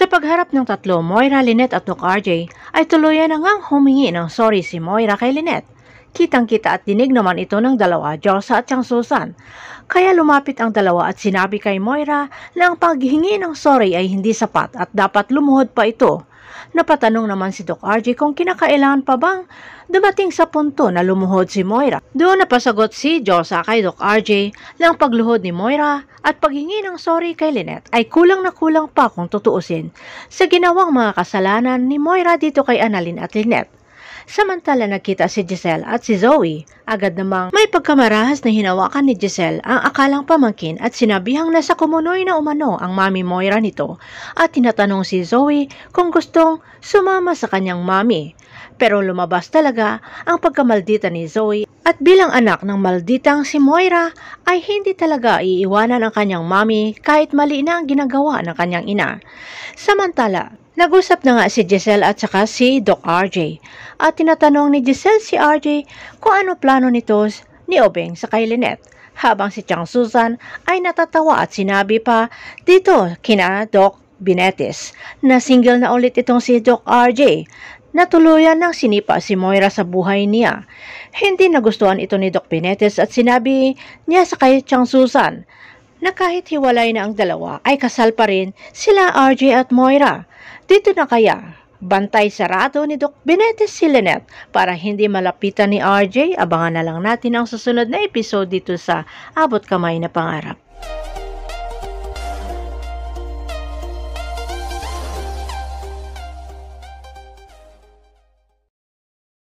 Sa pagharap ng tatlo, Moira, Lynette at Luke RJ, ay tuluyan na ngang humingi ng sorry si Moira kay Lynette. Kitang-kita at dinig naman ito ng dalawa, Josa at Chang Susan. Kaya lumapit ang dalawa at sinabi kay Moira na ang paghingi ng sorry ay hindi sapat at dapat lumuhod pa ito Napatanong naman si Doc RJ kung kinakailangan pa bang dumating sa punto na lumuhod si Moira. Doon napasagot si Josa kay Doc RJ na ang pagluhod ni Moira at paghingi ng sorry kay Lynette ay kulang na kulang pa kung tutuusin sa ginawang mga kasalanan ni Moira dito kay Annalyn at Lynette. Samantala nakita si Giselle at si Zoe Agad namang may pagkamarahas na hinawakan ni Giselle ang akalang pamangkin at sinabihang nasa kumunoy na umano ang mami Moira nito at tinatanong si Zoe kung gustong sumama sa kanyang mami. Pero lumabas talaga ang pagkamaldita ni Zoe at bilang anak ng malditang si Moira ay hindi talaga iiwanan ang kanyang mami kahit mali na ang ginagawa ng kanyang ina. Samantala, Nag-usap na nga si Giselle at saka si Doc RJ at tinatanong ni Giselle si RJ kung ano plano nito ni Obeng sa kay Lynette habang si Chang Susan ay natatawa at sinabi pa dito kina Doc Binetes na single na ulit itong si Doc RJ Natuluyan ng sinipa si Moira sa buhay niya. Hindi nagustuhan ito ni Doc Benetes at sinabi niya sa kay Chang Susan na kahit hiwalay na ang dalawa ay kasal pa rin sila RJ at Moira. Dito na kaya, bantay sarado ni Doc Benetes si Lynette para hindi malapitan ni RJ. Abangan na lang natin ang susunod na episode dito sa Abot Kamay na Pangarap.